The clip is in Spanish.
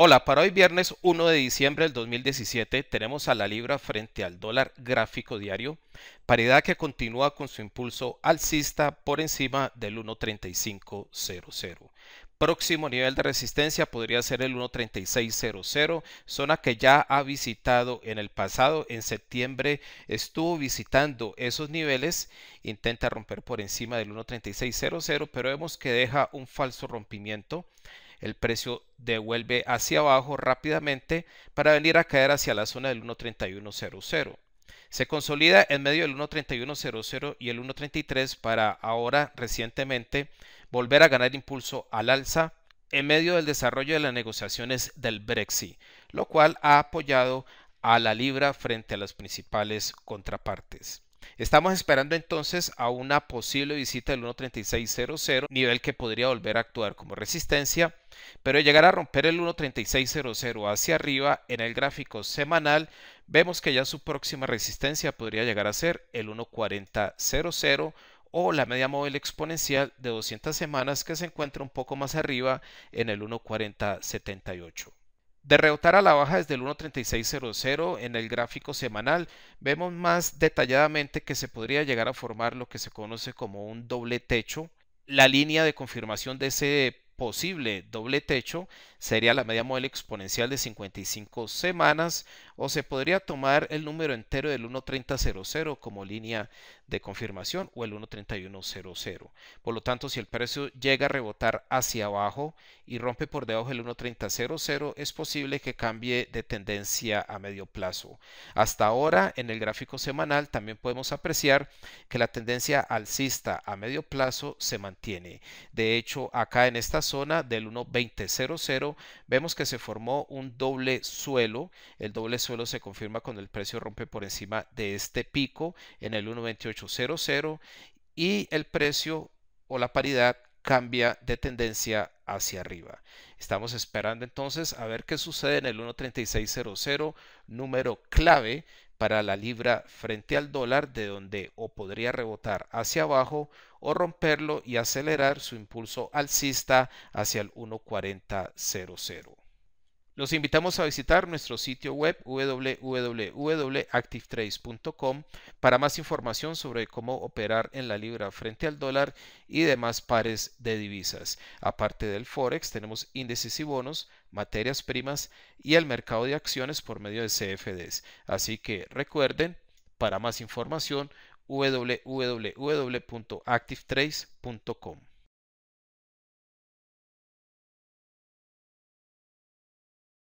Hola, para hoy viernes 1 de diciembre del 2017 tenemos a la libra frente al dólar gráfico diario, paridad que continúa con su impulso alcista por encima del 1.3500. Próximo nivel de resistencia podría ser el 1.3600, zona que ya ha visitado en el pasado. En septiembre estuvo visitando esos niveles, intenta romper por encima del 1.3600, pero vemos que deja un falso rompimiento el precio devuelve hacia abajo rápidamente para venir a caer hacia la zona del 1.3100. Se consolida en medio del 1.3100 y el 1.33 para ahora recientemente volver a ganar impulso al alza en medio del desarrollo de las negociaciones del Brexit, lo cual ha apoyado a la libra frente a las principales contrapartes. Estamos esperando entonces a una posible visita del 1.3600, nivel que podría volver a actuar como resistencia, pero llegar a romper el 1.3600 hacia arriba en el gráfico semanal, vemos que ya su próxima resistencia podría llegar a ser el 1.4000 o la media móvil exponencial de 200 semanas que se encuentra un poco más arriba en el 1.4078. De rebotar a la baja desde el 1.3600 en el gráfico semanal, vemos más detalladamente que se podría llegar a formar lo que se conoce como un doble techo. La línea de confirmación de ese posible doble techo sería la media móvil exponencial de 55 semanas o se podría tomar el número entero del 1.3000 como línea de confirmación o el 1.3100. Por lo tanto, si el precio llega a rebotar hacia abajo y rompe por debajo del 1.3000, es posible que cambie de tendencia a medio plazo. Hasta ahora, en el gráfico semanal también podemos apreciar que la tendencia alcista a medio plazo se mantiene. De hecho, acá en estas zona del 1.20.00 vemos que se formó un doble suelo. El doble suelo se confirma cuando el precio rompe por encima de este pico en el 1.28.00 y el precio o la paridad cambia de tendencia hacia arriba. Estamos esperando entonces a ver qué sucede en el 1.3600, número clave para la libra frente al dólar, de donde o podría rebotar hacia abajo o romperlo y acelerar su impulso alcista hacia el 1.4000. Los invitamos a visitar nuestro sitio web www.activetrace.com para más información sobre cómo operar en la libra frente al dólar y demás pares de divisas. Aparte del forex, tenemos índices y bonos, materias primas y el mercado de acciones por medio de CFDs. Así que recuerden, para más información, www.activetrace.com.